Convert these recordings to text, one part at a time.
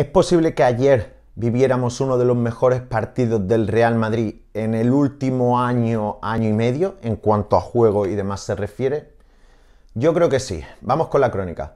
Es posible que ayer viviéramos uno de los mejores partidos del Real Madrid en el último año, año y medio, en cuanto a juego y demás se refiere. Yo creo que sí. Vamos con la crónica.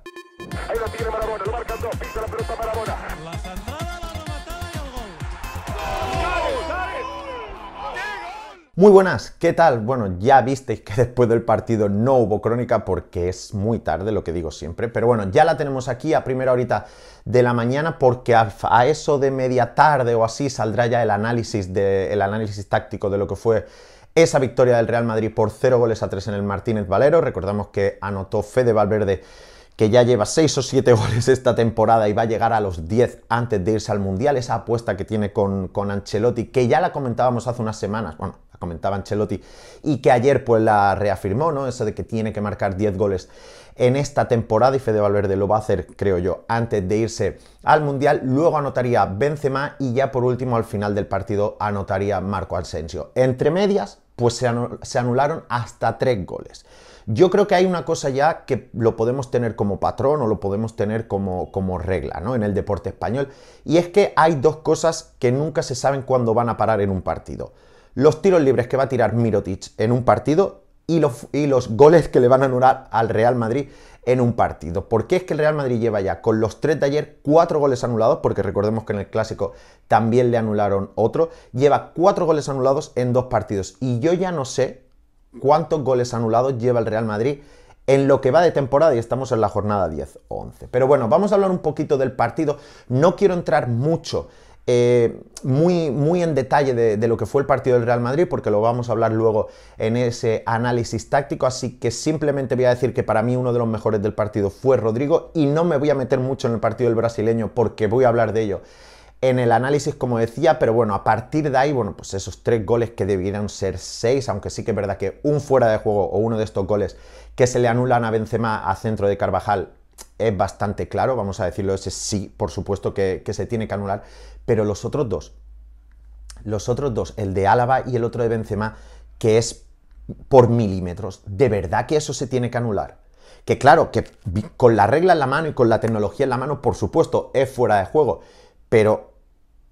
Muy buenas, ¿qué tal? Bueno, ya visteis que después del partido no hubo crónica porque es muy tarde, lo que digo siempre, pero bueno, ya la tenemos aquí a primera horita de la mañana porque a, eso de media tarde o así saldrá ya el análisis, análisis táctico de lo que fue esa victoria del Real Madrid por 0 goles a 3 en el Martínez Valero. Recordamos que anotó Fede Valverde que ya lleva 6 o 7 goles esta temporada y va a llegar a los 10 antes de irse al Mundial, esa apuesta que tiene con, con Ancelotti, que ya la comentábamos hace unas semanas, bueno, comentaba Ancelotti, y que ayer pues la reafirmó, ¿no? Eso de que tiene que marcar 10 goles en esta temporada y Fede Valverde lo va a hacer, creo yo, antes de irse al Mundial. Luego anotaría Benzema y ya por último al final del partido anotaría Marco Asensio. Entre medias, pues se, anularon hasta tres goles. Yo creo que hay una cosa ya que lo podemos tener como patrón o lo podemos tener como, como regla ¿no? en el deporte español y es que hay dos cosas que nunca se saben cuándo van a parar en un partido los tiros libres que va a tirar Mirotic en un partido y los, y los, goles que le van a anular al Real Madrid en un partido. Porque es que el Real Madrid lleva ya con los tres de ayer cuatro goles anulados, porque recordemos que en el clásico también le anularon otro, lleva cuatro goles anulados en dos partidos. Y yo ya no sé cuántos goles anulados lleva el Real Madrid en lo que va de temporada y estamos en la jornada 10 11. Pero bueno, vamos a hablar un poquito del partido. No quiero entrar mucho eh, muy, muy en detalle de, lo que fue el partido del Real Madrid, porque lo vamos a hablar luego en ese análisis táctico, así que simplemente voy a decir que para mí uno de los mejores del partido fue Rodrigo y no me voy a meter mucho en el partido del brasileño porque voy a hablar de ello en el análisis, como decía, pero bueno, a partir de ahí, bueno, pues esos tres goles que debieran ser seis, aunque sí que es verdad que un fuera de juego o uno de estos goles que se le anulan a Benzema a centro de Carvajal es bastante claro, vamos a decirlo, ese sí, por supuesto que, se tiene que anular, pero los otros dos, los otros dos, el de Álava y el otro de Benzema, que es por milímetros, ¿de verdad que eso se tiene que anular? Que claro, que con la regla en la mano y con la tecnología en la mano, por supuesto, es fuera de juego, pero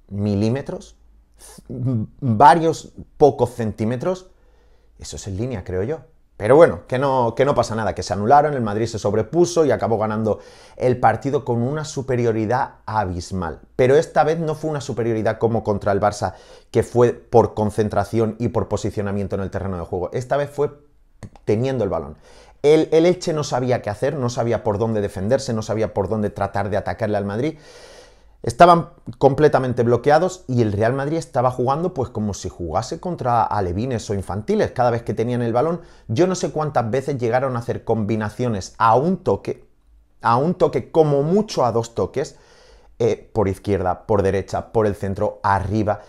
milímetros, varios pocos centímetros, eso es en línea, creo yo. Pero bueno, que no, pasa nada, que se anularon, el Madrid se sobrepuso y acabó ganando el partido con una superioridad abismal. Pero esta vez no fue una superioridad como contra el Barça, que fue por concentración y por posicionamiento en el terreno de juego. Esta vez fue teniendo el balón. El, el Elche no sabía qué hacer, no sabía por dónde defenderse, no sabía por dónde tratar de atacarle al Madrid. Estaban completamente bloqueados y el Real Madrid estaba jugando pues como si jugase contra alevines o infantiles cada vez que tenían el balón. Yo no sé cuántas veces llegaron a hacer combinaciones a un toque, a un toque como mucho a dos toques, eh, por izquierda, por derecha, por el centro, arriba.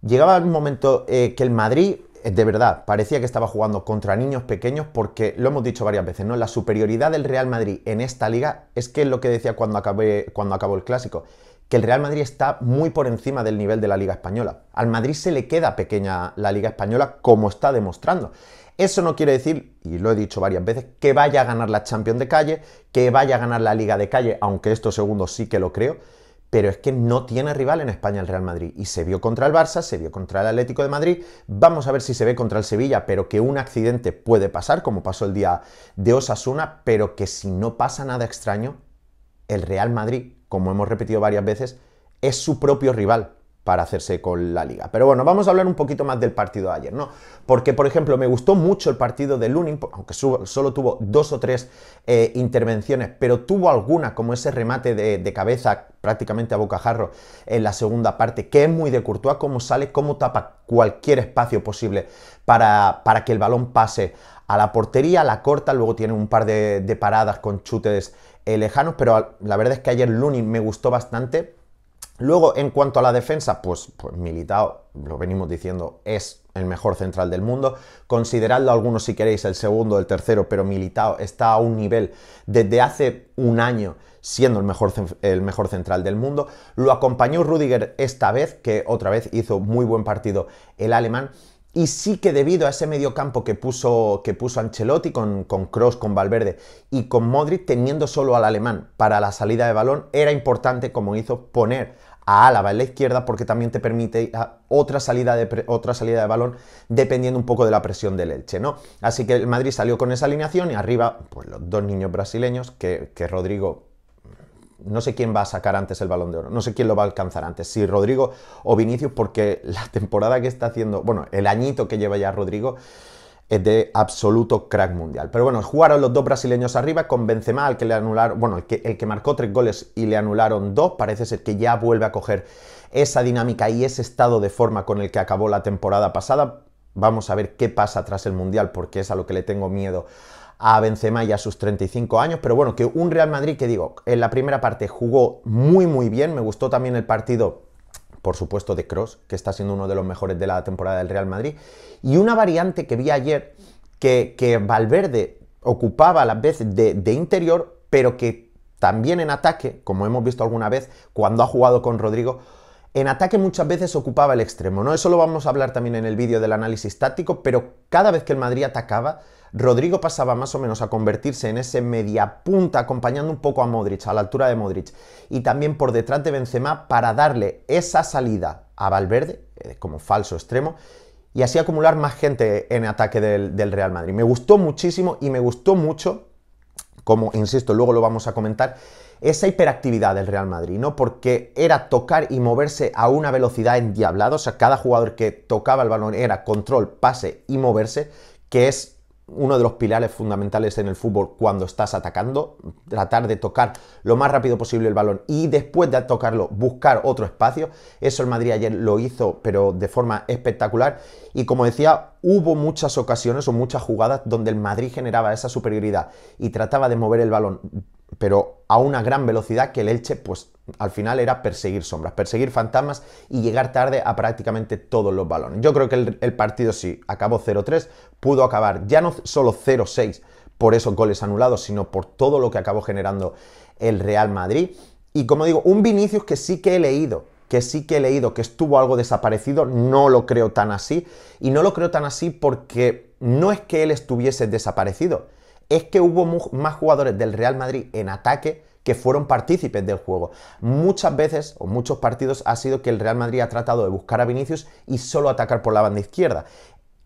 Llegaba el momento eh, que el Madrid, eh, de verdad, parecía que estaba jugando contra niños pequeños porque, lo hemos dicho varias veces, ¿no? La superioridad del Real Madrid en esta liga es que es lo que decía cuando, acabé, cuando acabó el clásico que el Real Madrid está muy por encima del nivel de la Liga Española. Al Madrid se le queda pequeña la Liga Española como está demostrando. Eso no quiere decir, y lo he dicho varias veces, que vaya a ganar la Champions de calle, que vaya a ganar la Liga de calle, aunque esto segundos sí que lo creo, pero es que no tiene rival en España el Real Madrid. Y se vio contra el Barça, se vio contra el Atlético de Madrid, vamos a ver si se ve contra el Sevilla, pero que un accidente puede pasar, como pasó el día de Osasuna, pero que si no pasa nada extraño, el Real Madrid como hemos repetido varias veces, es su propio rival para hacerse con la liga. Pero bueno, vamos a hablar un poquito más del partido de ayer, ¿no? Porque, por ejemplo, me gustó mucho el partido de Lunin, aunque solo tuvo dos o tres eh, intervenciones, pero tuvo alguna, como ese remate de, cabeza prácticamente a bocajarro en la segunda parte, que es muy de Courtois, cómo sale, cómo tapa cualquier espacio posible para, para que el balón pase a la portería, la corta, luego tiene un par de, paradas con chutes lejanos, pero la verdad es que ayer Lunin me gustó bastante, Luego, en cuanto a la defensa, pues, pues, Militao, lo venimos diciendo, es el mejor central del mundo. Consideradlo algunos si queréis el segundo, el tercero, pero Militao está a un nivel desde hace un año siendo el mejor, el mejor central del mundo. Lo acompañó Rudiger esta vez, que otra vez hizo muy buen partido el alemán. Y sí que debido a ese mediocampo que puso, que puso Ancelotti con, con Cross, con Valverde y con Modric, teniendo solo al alemán para la salida de balón, era importante, como hizo, poner a Álava en la izquierda porque también te permite otra salida de, otra salida de balón dependiendo un poco de la presión del Elche, ¿no? Así que el Madrid salió con esa alineación y arriba, pues los dos niños brasileños que, que Rodrigo no sé quién va a sacar antes el balón de oro, no sé quién lo va a alcanzar antes, si Rodrigo o Vinicius, porque la temporada que está haciendo, bueno, el añito que lleva ya Rodrigo, de absoluto crack mundial. Pero bueno, jugaron los dos brasileños arriba con Benzema, al que le anularon, bueno, el que, el que marcó tres goles y le anularon dos, parece ser que ya vuelve a coger esa dinámica y ese estado de forma con el que acabó la temporada pasada. Vamos a ver qué pasa tras el Mundial, porque es a lo que le tengo miedo a Benzema y a sus 35 años, pero bueno, que un Real Madrid que digo, en la primera parte jugó muy muy bien, me gustó también el partido por supuesto de Cross, que está siendo uno de los mejores de la temporada del Real Madrid, y una variante que vi ayer, que, que Valverde ocupaba a las veces de interior, pero que también en ataque, como hemos visto alguna vez, cuando ha jugado con Rodrigo, en ataque muchas veces ocupaba el extremo, ¿no? Eso lo vamos a hablar también en el vídeo del análisis táctico, pero cada vez que el Madrid atacaba, Rodrigo pasaba más o menos a convertirse en ese mediapunta acompañando un poco a Modric, a la altura de Modric, y también por detrás de Benzema para darle esa salida a Valverde, eh, como falso extremo, y así acumular más gente en ataque del, del Real Madrid. Me gustó muchísimo y me gustó mucho como, insisto, luego lo vamos a comentar, esa hiperactividad del Real Madrid, ¿no? Porque era tocar y moverse a una velocidad endiablada, o sea, cada jugador que tocaba el balón era control, pase y moverse, que es uno de los pilares fundamentales en el fútbol cuando estás atacando, tratar de tocar lo más rápido posible el balón y después de tocarlo buscar otro espacio. Eso el Madrid ayer lo hizo, pero de forma espectacular. Y como decía, hubo muchas ocasiones o muchas jugadas donde el Madrid generaba esa superioridad y trataba de mover el balón, pero a una gran velocidad que el Elche pues al final era perseguir sombras, perseguir fantasmas y llegar tarde a prácticamente todos los balones. Yo creo que el, partido sí acabó 0-3, pudo acabar ya no solo 0-6 por esos goles anulados, sino por todo lo que acabó generando el Real Madrid. Y como digo, un Vinicius que sí que he leído, que sí que he leído que estuvo algo desaparecido, no lo creo tan así. Y no lo creo tan así porque no es que él estuviese desaparecido, es que hubo más jugadores del Real Madrid en ataque que fueron partícipes del juego. Muchas veces, o muchos partidos, ha sido que el Real Madrid ha tratado de buscar a Vinicius y solo atacar por la banda izquierda.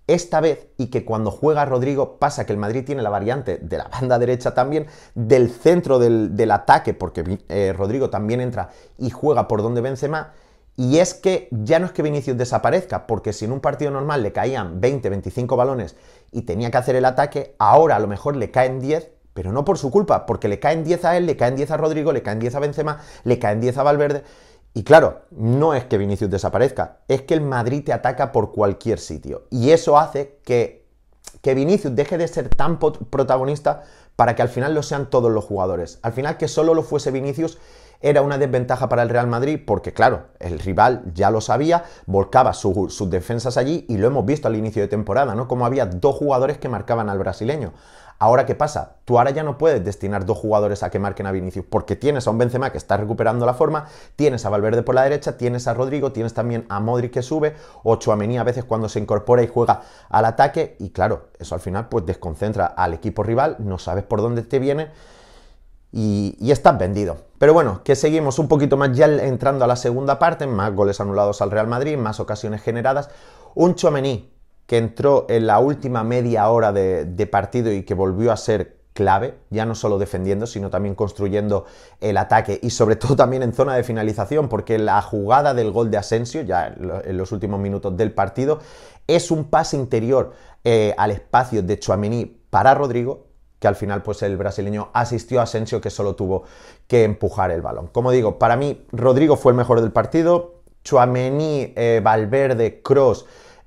Esta vez, y que cuando juega Rodrigo, pasa que el Madrid tiene la variante de la banda derecha también, del centro del, ataque, porque eh, Rodrigo también entra y juega por donde vence más, y es que ya no es que Vinicius desaparezca, porque si en un partido normal le caían 20, 25 balones y tenía que hacer el ataque, ahora a lo mejor le caen 10 pero no por su culpa, porque le caen 10 a él, le caen 10 a Rodrigo, le caen 10 a Benzema, le caen 10 a Valverde. Y claro, no es que Vinicius desaparezca, es que el Madrid te ataca por cualquier sitio. Y eso hace que, Vinicius deje de ser tan protagonista para que al final lo sean todos los jugadores. Al final que solo lo fuese Vinicius era una desventaja para el Real Madrid porque, claro, el rival ya lo sabía, volcaba sus defensas allí y lo hemos visto al inicio de temporada, ¿no? Como había dos jugadores que marcaban al brasileño. Ahora, ¿qué pasa? Tú ahora ya no puedes destinar dos jugadores a que marquen a Vinicius, porque tienes a un Benzema que está recuperando la forma, tienes a Valverde por la derecha, tienes a Rodrigo, tienes también a Modric que sube, o Chuamení a veces cuando se incorpora y juega al ataque, y claro, eso al final pues desconcentra al equipo rival, no sabes por dónde te viene, y, estás vendido. Pero bueno, que seguimos un poquito más ya entrando a la segunda parte, más goles anulados al Real Madrid, más ocasiones generadas, un Chuamení que entró en la última media hora de, partido y que volvió a ser clave, ya no solo defendiendo, sino también construyendo el ataque y sobre todo también en zona de finalización, porque la jugada del gol de Asensio, ya en los últimos minutos del partido, es un pase interior eh, al espacio de Chuamení para Rodrigo, que al final pues el brasileño asistió a Asensio que solo tuvo que empujar el balón. Como digo, para mí Rodrigo fue el mejor del partido, Chuamení, eh, Valverde, Cross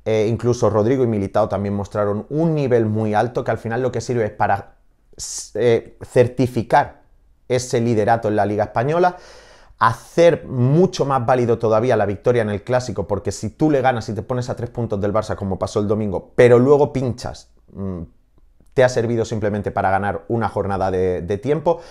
eh, incluso Rodrigo y Militao también mostraron un nivel muy alto que al final lo que sirve es para eh, certificar ese liderato en la Liga Española, hacer mucho más válido todavía la victoria en el clásico, porque si tú le ganas y te pones a tres puntos del Barça como pasó el domingo, pero luego pinchas, mm, te ha servido simplemente para ganar una jornada de tiempo.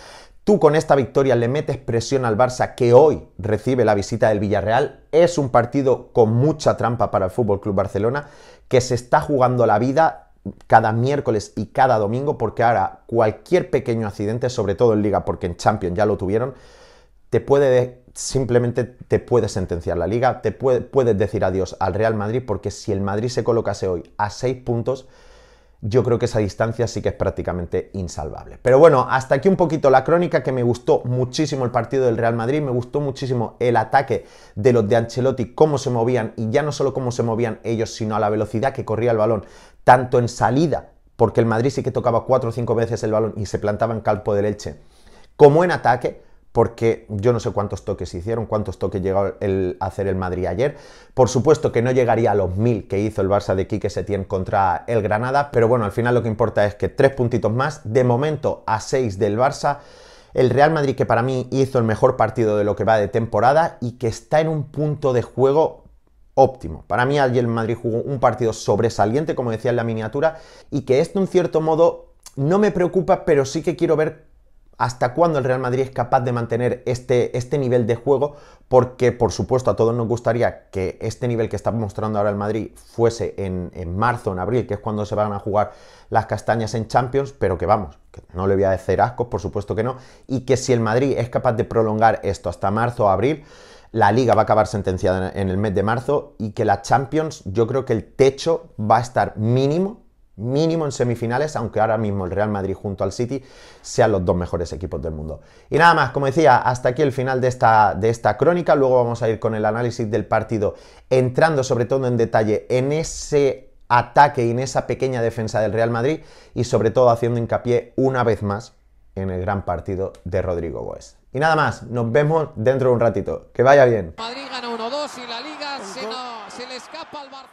Tú con esta victoria le metes presión al Barça que hoy recibe la visita del Villarreal. Es un partido con mucha trampa para el Fútbol Club Barcelona que se está jugando la vida cada miércoles y cada domingo porque ahora cualquier pequeño accidente, sobre todo en Liga, porque en Champions ya lo tuvieron, te puede simplemente te puede sentenciar la Liga, te puede, puedes decir adiós al Real Madrid porque si el Madrid se colocase hoy a 6 puntos yo creo que esa distancia sí que es prácticamente insalvable. Pero bueno, hasta aquí un poquito la crónica que me gustó muchísimo el partido del Real Madrid, me gustó muchísimo el ataque de los de Ancelotti, cómo se movían y ya no solo cómo se movían ellos, sino a la velocidad que corría el balón, tanto en salida, porque el Madrid sí que tocaba cuatro o cinco veces el balón y se plantaba en calpo de leche, como en ataque, porque yo no sé cuántos toques hicieron, cuántos toques llegó el, a hacer el Madrid ayer. Por supuesto que no llegaría a los mil que hizo el Barça de Quique Setién contra el Granada, pero bueno, al final lo que importa es que tres puntitos más, de momento a seis del Barça, el Real Madrid que para mí hizo el mejor partido de lo que va de temporada y que está en un punto de juego óptimo. Para mí ayer el Madrid jugó un partido sobresaliente, como decía en la miniatura, y que esto en cierto modo no me preocupa, pero sí que quiero ver hasta cuándo el Real Madrid es capaz de mantener este, este, nivel de juego, porque por supuesto a todos nos gustaría que este nivel que está mostrando ahora el Madrid fuese en, marzo, en abril, que es cuando se van a jugar las castañas en Champions, pero que vamos, que no le voy a decir ascos, por supuesto que no, y que si el Madrid es capaz de prolongar esto hasta marzo o abril, la liga va a acabar sentenciada en el mes de marzo y que la Champions yo creo que el techo va a estar mínimo mínimo en semifinales, aunque ahora mismo el Real Madrid junto al City sean los dos mejores equipos del mundo. Y nada más, como decía, hasta aquí el final de esta, de esta crónica, luego vamos a ir con el análisis del partido, entrando sobre todo en detalle en ese ataque y en esa pequeña defensa del Real Madrid y sobre todo haciendo hincapié una vez más en el gran partido de Rodrigo Boes. Y nada más, nos vemos dentro de un ratito. Que vaya bien. Madrid gana 1-2 y la liga se, le escapa al